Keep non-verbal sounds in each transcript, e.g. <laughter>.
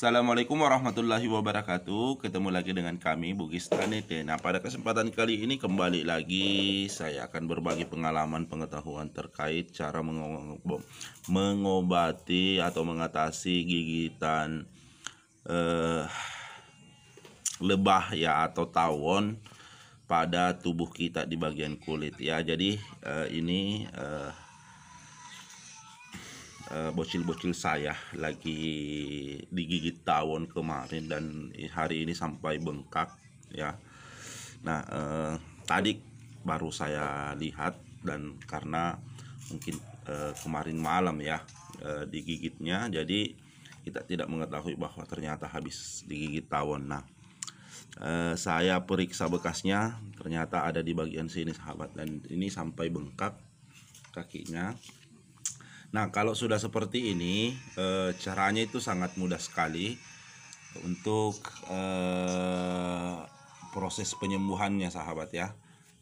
Assalamualaikum warahmatullahi wabarakatuh Ketemu lagi dengan kami Bugis Tanete Nah pada kesempatan kali ini kembali lagi Saya akan berbagi pengalaman pengetahuan terkait Cara mengobati atau mengatasi gigitan eh, Lebah ya atau tawon Pada tubuh kita di bagian kulit ya Jadi eh, ini eh, Eh, bocil-bocil saya lagi digigit tawon kemarin dan hari ini sampai bengkak ya nah eh, tadi baru saya lihat dan karena mungkin eh, kemarin malam ya eh, digigitnya jadi kita tidak mengetahui bahwa ternyata habis digigit tawon nah eh, saya periksa bekasnya ternyata ada di bagian sini sahabat dan ini sampai bengkak kakinya Nah, kalau sudah seperti ini, e, caranya itu sangat mudah sekali untuk e, proses penyembuhannya, sahabat ya.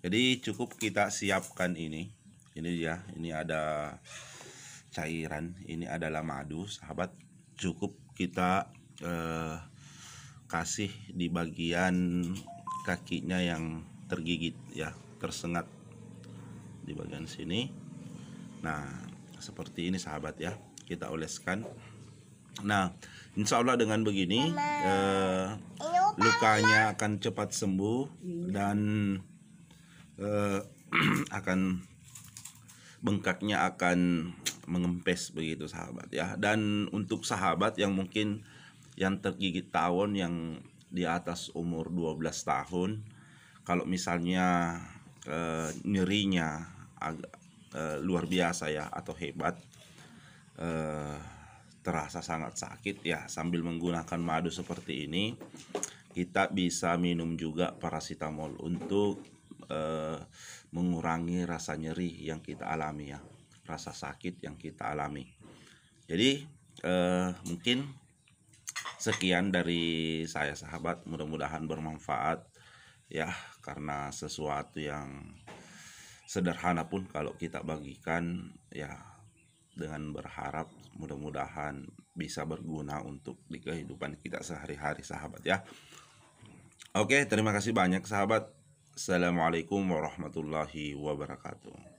Jadi cukup kita siapkan ini. Ini ya, ini ada cairan, ini adalah madu, sahabat. Cukup kita e, kasih di bagian kakinya yang tergigit ya, tersengat di bagian sini. Nah, seperti ini sahabat ya kita oleskan nah insya Allah dengan begini eh, lukanya akan cepat sembuh dan eh, <clears throat> akan bengkaknya akan mengempes begitu sahabat ya dan untuk sahabat yang mungkin yang tergigit tawon yang di atas umur 12 tahun kalau misalnya eh, nyerinya uh, luar biasa ya atau hebat uh, terasa sangat sakit ya sambil menggunakan madu seperti ini kita bisa minum juga parasitamol untuk uh, mengurangi rasa nyeri yang kita alami ya rasa sakit yang kita alami jadi uh, mungkin sekian dari saya sahabat mudah-mudahan bermanfaat ya karena sesuatu yang sederhana pun kalau kita bagikan ya dengan berharap mudah-mudahan bisa berguna untuk di kehidupan kita sehari-hari sahabat ya. Oke, terima kasih banyak sahabat. Assalamualaikum warahmatullahi wabarakatuh.